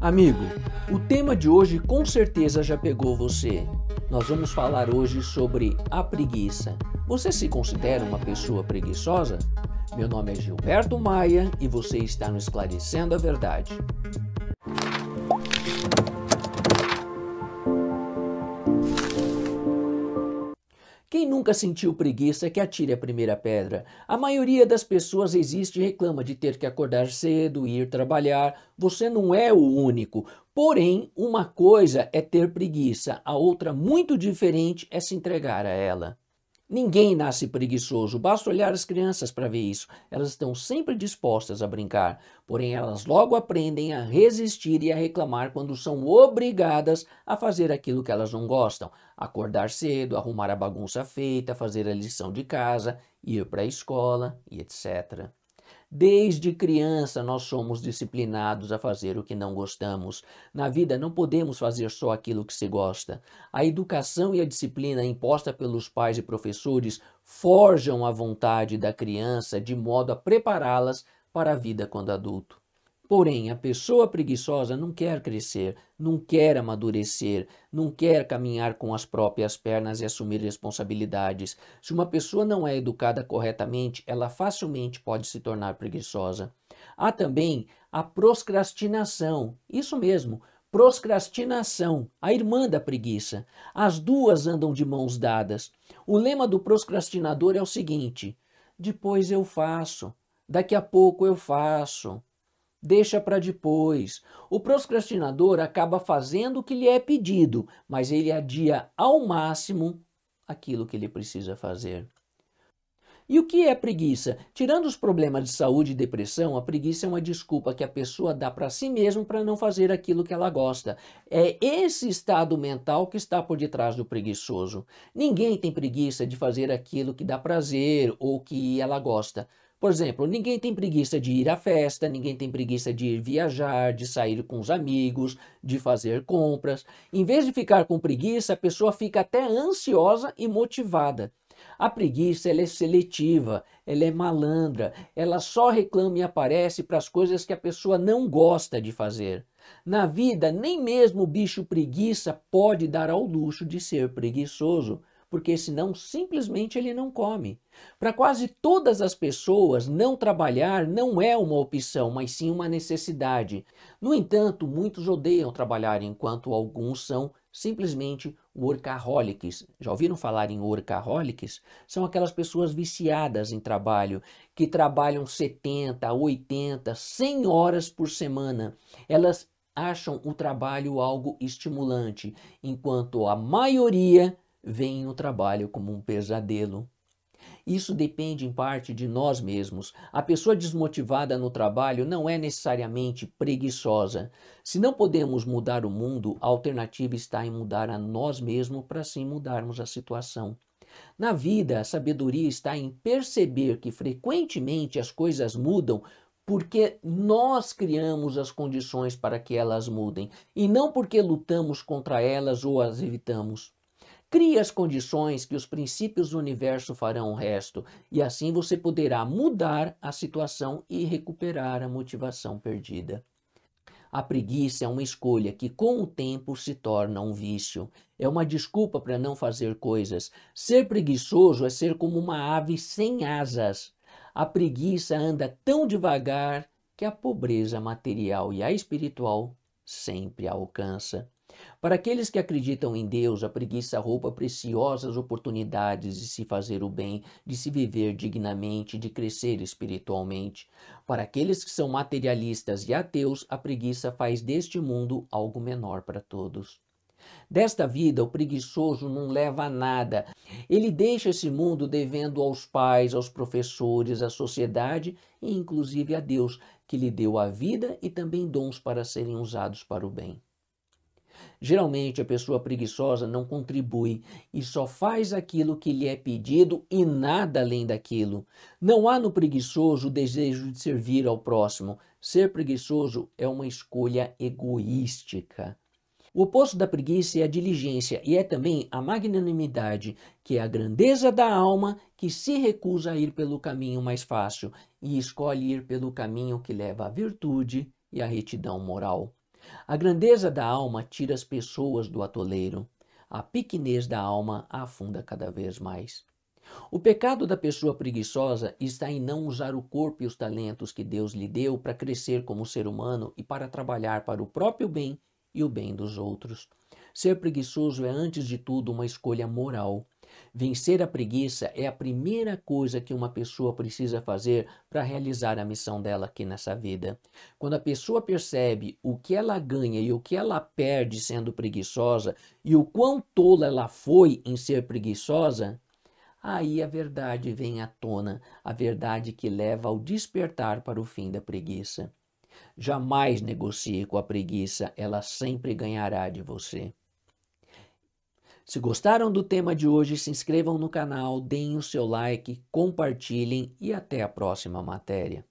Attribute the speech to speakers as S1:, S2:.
S1: Amigo, o tema de hoje com certeza já pegou você. Nós vamos falar hoje sobre a preguiça. Você se considera uma pessoa preguiçosa? Meu nome é Gilberto Maia e você está no Esclarecendo a Verdade. nunca sentiu preguiça que atire a primeira pedra? A maioria das pessoas existe e reclama de ter que acordar cedo, ir trabalhar. Você não é o único. Porém, uma coisa é ter preguiça, a outra, muito diferente, é se entregar a ela. Ninguém nasce preguiçoso, basta olhar as crianças para ver isso. Elas estão sempre dispostas a brincar, porém elas logo aprendem a resistir e a reclamar quando são obrigadas a fazer aquilo que elas não gostam: acordar cedo, arrumar a bagunça feita, fazer a lição de casa, ir para a escola e etc. Desde criança nós somos disciplinados a fazer o que não gostamos. Na vida não podemos fazer só aquilo que se gosta. A educação e a disciplina imposta pelos pais e professores forjam a vontade da criança de modo a prepará-las para a vida quando adulto. Porém, a pessoa preguiçosa não quer crescer, não quer amadurecer, não quer caminhar com as próprias pernas e assumir responsabilidades. Se uma pessoa não é educada corretamente, ela facilmente pode se tornar preguiçosa. Há também a procrastinação. Isso mesmo, procrastinação, a irmã da preguiça. As duas andam de mãos dadas. O lema do procrastinador é o seguinte: depois eu faço, daqui a pouco eu faço deixa para depois. O procrastinador acaba fazendo o que lhe é pedido, mas ele adia ao máximo aquilo que ele precisa fazer. E o que é preguiça? Tirando os problemas de saúde e depressão, a preguiça é uma desculpa que a pessoa dá para si mesma para não fazer aquilo que ela gosta. É esse estado mental que está por detrás do preguiçoso. Ninguém tem preguiça de fazer aquilo que dá prazer ou que ela gosta. Por exemplo, ninguém tem preguiça de ir à festa, ninguém tem preguiça de ir viajar, de sair com os amigos, de fazer compras. Em vez de ficar com preguiça, a pessoa fica até ansiosa e motivada. A preguiça ela é seletiva, ela é malandra, ela só reclama e aparece para as coisas que a pessoa não gosta de fazer. Na vida, nem mesmo o bicho preguiça pode dar ao luxo de ser preguiçoso, porque senão simplesmente ele não come. Para quase todas as pessoas, não trabalhar não é uma opção, mas sim uma necessidade. No entanto, muitos odeiam trabalhar, enquanto alguns são simplesmente workaholics. Já ouviram falar em workaholics? São aquelas pessoas viciadas em trabalho, que trabalham 70, 80, 100 horas por semana. Elas acham o trabalho algo estimulante, enquanto a maioria veem o trabalho como um pesadelo. Isso depende em parte de nós mesmos. A pessoa desmotivada no trabalho não é necessariamente preguiçosa. Se não podemos mudar o mundo, a alternativa está em mudar a nós mesmos para assim mudarmos a situação. Na vida, a sabedoria está em perceber que frequentemente as coisas mudam porque nós criamos as condições para que elas mudem e não porque lutamos contra elas ou as evitamos. Crie as condições que os princípios do universo farão o resto, e assim você poderá mudar a situação e recuperar a motivação perdida. A preguiça é uma escolha que, com o tempo, se torna um vício. É uma desculpa para não fazer coisas. Ser preguiçoso é ser como uma ave sem asas. A preguiça anda tão devagar que a pobreza material e a espiritual sempre a alcança. Para aqueles que acreditam em Deus, a preguiça rouba preciosas oportunidades de se fazer o bem, de se viver dignamente, de crescer espiritualmente. Para aqueles que são materialistas e ateus, a preguiça faz deste mundo algo menor para todos. Desta vida, o preguiçoso não leva a nada. Ele deixa esse mundo devendo aos pais, aos professores, à sociedade e, inclusive, a Deus, que lhe deu a vida e também dons para serem usados para o bem. Geralmente a pessoa preguiçosa não contribui e só faz aquilo que lhe é pedido e nada além daquilo. Não há no preguiçoso o desejo de servir ao próximo. Ser preguiçoso é uma escolha egoística. O oposto da preguiça é a diligência e é também a magnanimidade, que é a grandeza da alma que se recusa a ir pelo caminho mais fácil e escolhe ir pelo caminho que leva à virtude e à retidão moral. A grandeza da alma tira as pessoas do atoleiro, a pequenez da alma afunda cada vez mais. O pecado da pessoa preguiçosa está em não usar o corpo e os talentos que Deus lhe deu para crescer como ser humano e para trabalhar para o próprio bem e o bem dos outros. Ser preguiçoso é, antes de tudo, uma escolha moral. Vencer a preguiça é a primeira coisa que uma pessoa precisa fazer para realizar a missão dela aqui nessa vida. Quando a pessoa percebe o que ela ganha e o que ela perde sendo preguiçosa e o quão tola ela foi em ser preguiçosa, aí a verdade vem à tona, a verdade que leva ao despertar para o fim da preguiça. Jamais negocie com a preguiça, ela sempre ganhará de você. Se gostaram do tema de hoje, se inscrevam no canal, deem o seu like, compartilhem e até a próxima matéria.